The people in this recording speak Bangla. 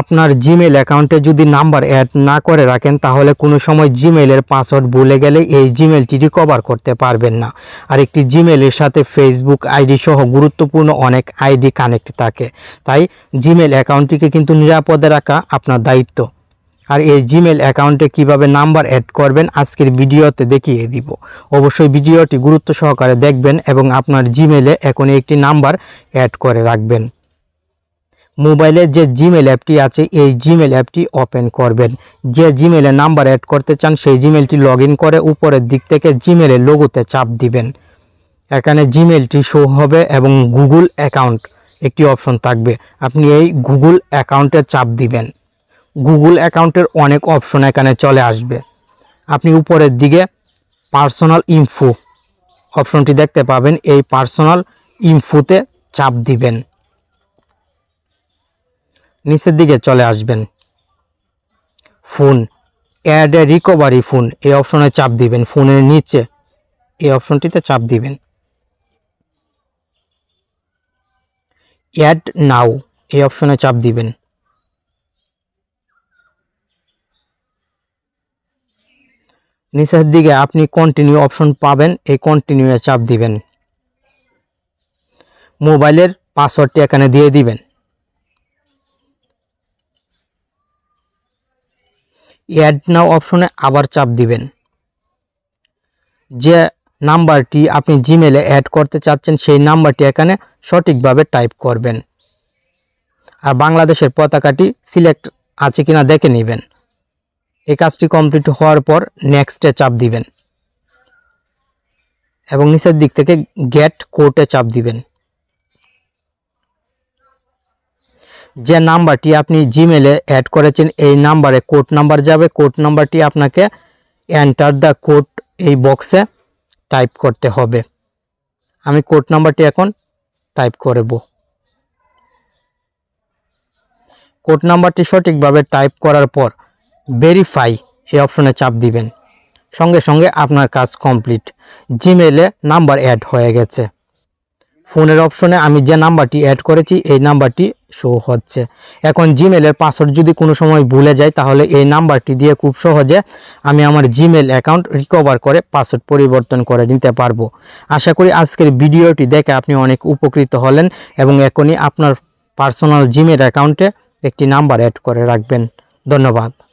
আপনার জিমেল অ্যাকাউন্টে যদি নাম্বার অ্যাড না করে রাখেন তাহলে কোনো সময় জিমেলের পাসওয়ার্ড ভুলে গেলে এই জিমেলটি রিকভার করতে পারবেন না আর একটি জিমেলের সাথে ফেসবুক আইডি সহ গুরুত্বপূর্ণ অনেক আইডি কানেক্ট থাকে তাই জিমেল অ্যাকাউন্টটিকে কিন্তু নিরাপদে রাখা আপনার দায়িত্ব আর এই জিমেল অ্যাকাউন্টে কিভাবে নাম্বার অ্যাড করবেন আজকের ভিডিওতে দেখিয়ে দিব অবশ্যই ভিডিওটি গুরুত্ব সহকারে দেখবেন এবং আপনার জিমেলে এখন একটি নাম্বার অ্যাড করে রাখবেন মোবাইলের যে জিমেল অ্যাপটি আছে এই জিমেল অ্যাপটি ওপেন করবেন যে জিমেলে নাম্বার অ্যাড করতে চান সেই জিমেলটি লগ করে উপরের দিক থেকে জিমেলের লোগোতে চাপ দিবেন এখানে জিমেলটি শো হবে এবং গুগল অ্যাকাউন্ট একটি অপশন থাকবে আপনি এই গুগল অ্যাকাউন্টে চাপ দিবেন গুগল অ্যাকাউন্টের অনেক অপশন এখানে চলে আসবে আপনি উপরের দিকে পার্সোনাল ইনফো অপশনটি দেখতে পাবেন এই পার্সোনাল ইনফোতে চাপ দিবেন নিচের দিকে চলে আসবেন phone add a recovery phone এই অপশনে চাপ দিবেন ফোনের নিচে এই অপশনটিতে চাপ দিবেন অ্যাড নাও এই অপশনে চাপ দিবেন নিচের দিকে আপনি কন্টিনিউ অপশন পাবেন এই কন্টিনিউ চাপ দিবেন মোবাইলের পাসওয়ার্ডটি এখানে দিয়ে দিবেন অ্যাড নাও অপশনে আবার চাপ দিবেন যে নাম্বারটি আপনি জিমেলে অ্যাড করতে চাচ্ছেন সেই নাম্বারটি এখানে সঠিকভাবে টাইপ করবেন আর বাংলাদেশের পতাকাটি সিলেক্ট আছে কিনা দেখে নেবেন এই কাজটি কমপ্লিট হওয়ার পর নেক্সটে চাপ দিবেন এবং নিচের দিক থেকে গেট কোর্টে চাপ দিবেন যে নাম্বারটি আপনি জিমেলে অ্যাড করেছেন এই নাম্বারে কোড নাম্বার যাবে কোড নাম্বারটি আপনাকে এন্টার দ্য কোড এই বক্সে টাইপ করতে হবে আমি কোড নাম্বারটি এখন টাইপ করব কোড নাম্বারটি সঠিকভাবে টাইপ করার পর ভেরিফাই এই অপশনে চাপ দিবেন সঙ্গে সঙ্গে আপনার কাজ কমপ্লিট জিমেলে নাম্বার অ্যাড হয়ে গেছে ফোনের অপশনে আমি যে নাম্বারটি অ্যাড করেছি এই নাম্বারটি শো হচ্ছে এখন জিমেলের পাসওয়ার্ড যদি কোনো সময় ভুলে যায় তাহলে এই নাম্বারটি দিয়ে খুব সহজে আমি আমার জিমেল অ্যাকাউন্ট রিকভার করে পাসওয়ার্ড পরিবর্তন করে নিতে পারবো আশা করি আজকের ভিডিওটি দেখে আপনি অনেক উপকৃত হলেন এবং এখনই আপনার পার্সোনাল জিমেল অ্যাকাউন্টে একটি নাম্বার অ্যাড করে রাখবেন ধন্যবাদ